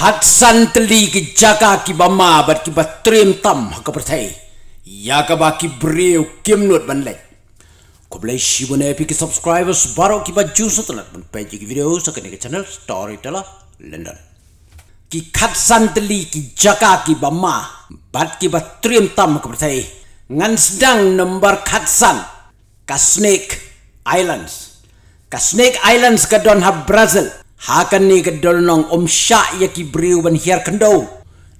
Haksan teli ki jaka ki bama bat ki bat trim tam ka pertai. Ya ka ba ki breu kim not ban lek. Ko shi ki subscribers baro ki ba juice talat ban page ki video sa ka channel storyteller London. Ki khatsan teli ki jaka ki bama bat ki bat trim tam ka pertai. Ngan sedang nomor san, ka Snake Islands. Ka Snake Islands ka don ha Brazil. Hakan ni kedol nong om sya ya ki ban hiar kendo.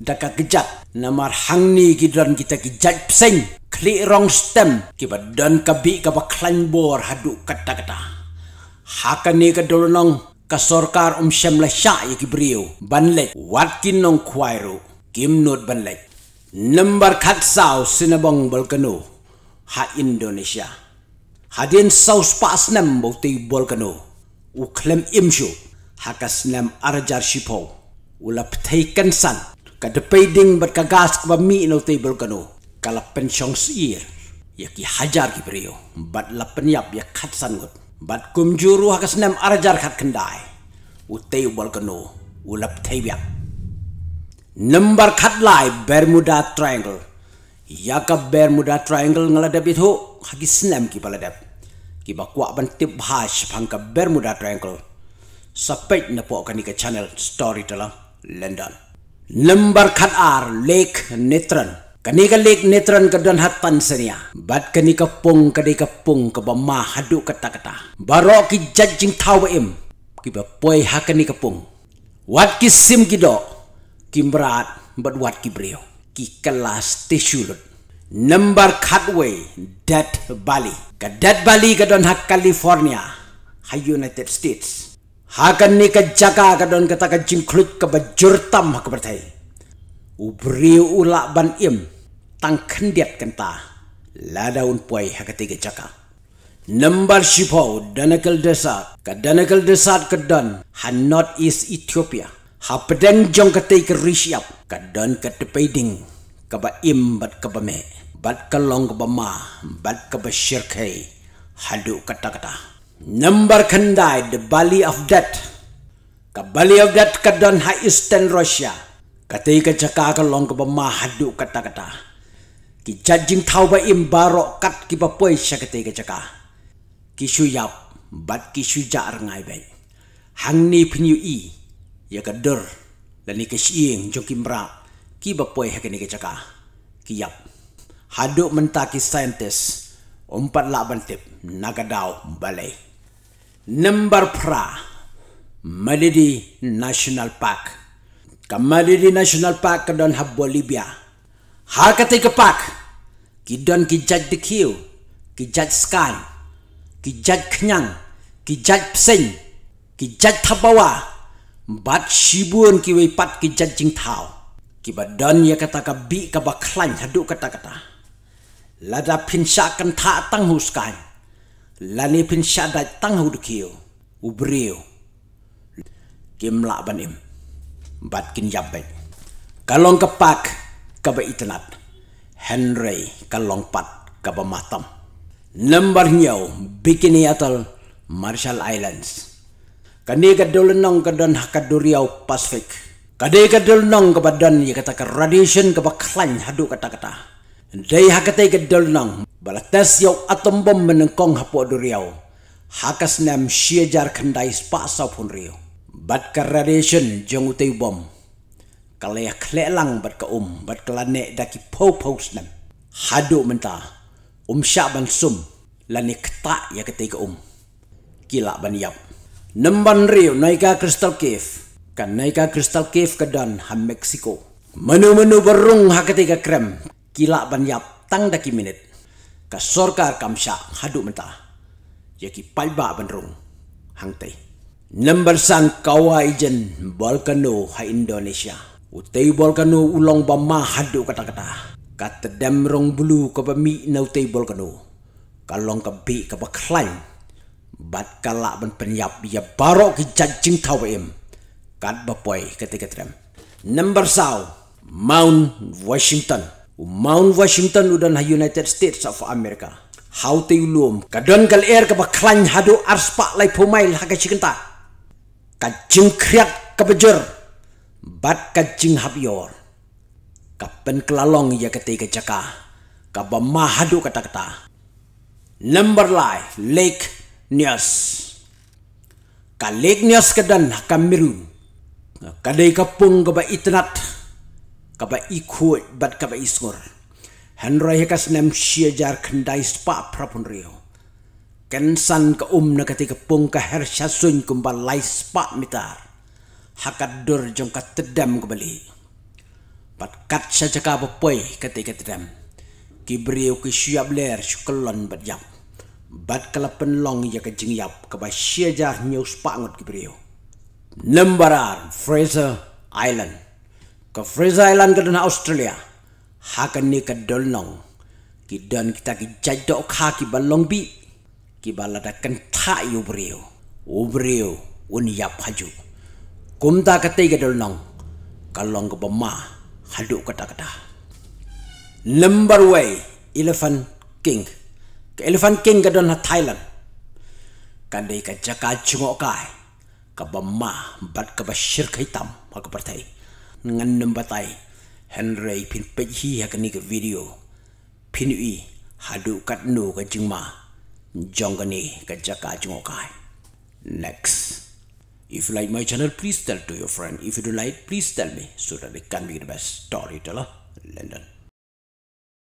Daka gejat. Namar hang ni kidon kita gejat pseng. Kli rong stem. Kiba don kabi kaba klanbor haduk kata-kata. Hakan ni kedol nong kasorkar om syam la sya ya ki beriu. Banlek. Watkin nong kwairo. Kim not banlek. Nembar katsau sinabong balkano. Ha Indonesia. Hadin saus pas nem bau tei balkano. Uklem imshu hakas nem arjar shipo ula pthei kensan ka bat ber gas ba mi no table kano kala pension sir ya ki hajar ki brio bat la penyap ya khat gut bat hakas nem arjar khat kendai utei bal kano ulap pthei bia number khat lai bermuda triangle ya ka Bermuda Triangle ngaladap itu hakis nem ki paladap. Kiba kuak bantip hash pangka Bermuda Triangle subscribe na po kani ka channel Storyteller London. Number khat ar Lake Netran. Kani ka Lake Netran ka dan hat pan sanya. Bat kani ka pung kani ka pung ka ba mahadu kata kata. Baro ki judging tawa im. Ki ba poy ha kani ka pung. Wat ki sim ki do. Ki merat bat wat ki brio. Ki kelas tisulut. Number Dead Bali. Ka Dead Bali ka dan hat California. hay United States hakan ni ka jaka ka don ka taka jingklut ka bajurtam ka bertai ubri ula ban im tang kendiat kenta ladaun puai hak ka jaka Nambar Shipau, Danakal desa ka Danakal Desat ka Don, ha Ethiopia, ha jong ka tay ka Rishiap, ka Don ka Tepaiding, ka ba im bat ka ba me, bat ka long ka ba ma, bat ka ba syirkai, Haduk kata-kata. Number Khandai, the Valley of Death. Ka Valley of Death ka don ha Eastern Russia. Katai ka chaka ka long ka ma hadu kata kata. Ki jajing tau ba im barok kat ki ba poi sya katai ka chaka. Ki shu yap, bat ki shu jar ngai bai. Hang ni pinyu i, ya ka dur. ni ka shiing jo ki mra. Ki ba poi ha ka ni ka chaka. Ki yap. Hadu mentaki scientist. Umpat lak bantip, dau balai. Number Pra, Malidi National Park ka National Park ka don habbo Libya hakate ka park ki don ki judge de kill ki sky ki judge kenyang ki judge pseng ki judge tabawa. bat shibun ki wei pat ki judge jing tau. ki badon ya kata ka bi ka baklan hadu kata kata lada pinsakan kan huskan lani pin syada tang hudkiyo ubriyo kim laban im bat kin kalong kepak kaba itenat henry kalong pat kaba matam Number nyau bikini atal marshall islands kani kadol nong kadon hakaduriau pacific kadai kadol nong kabadan ye kata radiation kaba klan hadu kata kata dai hakatai kadol nong Balatas yau atom bom menengkong hapo du Hakas nam jar kendai spasa pun riau. Bat radiation jong utai bom. Kalaya klelang bat ka um bat kelane daki pau pau senam. Hadu mentah. Um syak ban sum. Lani ketak ya ketika um. kila ban yap. Nemban riau naika crystal cave. Kan naika crystal cave ke dan ham Mexico Menu-menu berung ha ketika krem. kila ban yap tang daki minit ka sorkar kamsha hadu menta yaki palba benrung hangtai number sang kawa ijen balkano ha indonesia utai Balkano ulong bama hadu kata-kata kata rong bulu ka pami na utai volcano kalong ka bi ka baklan bat kala ban penyap ya baro ki jajing tawaim kat bapoy ketika tram number sao mount washington Mount Washington udah United States of America. How te ulum kadon kal air er ka baklan hado arspa lai pomail ha ka chikinta. Ka kriak ka bejer bat ka jing habyor. Ka pen kelalong ya ka ka jaka. Ka ba hado kata kata. Number lai Lake Nias. Ka Lake Nias kadan dan ka mirun. Kadai ka pung ka ba itnat kaba ikut, bat kaba i skor han nem shia jar khandai spa prapun rio ken san ka um na ka pung ka her shasun kumba lai spa mitar hakat dur jong ka tedam kembali pat kat sa jaka kati katika tedam kibrio ki shuab ler shukelon bat jap bat kalapen long ya ka jing yap kaba shia jar nyeus pa ngot kibrio Lembaran Fraser Island ke Fraser Island ke na Australia hakan ni ke dolong ki dan kita ki jadok ka ki balong bi ki balada kan ta yubrio ubrio un ya paju kumta ka ke ka dolong kalong ke bama hadu kata kata number way elephant king ke elephant king ke don Thailand kandai ka jaka chungo kai ke bama bat ke bashir ke hitam ka pertai ngan batai henry pin pechi hi hakani video pin i hadu kat no ka jingma jongani ka jaka jungokai next if you like my channel please tell to your friend if you don't like please tell me so that we can be the best storyteller london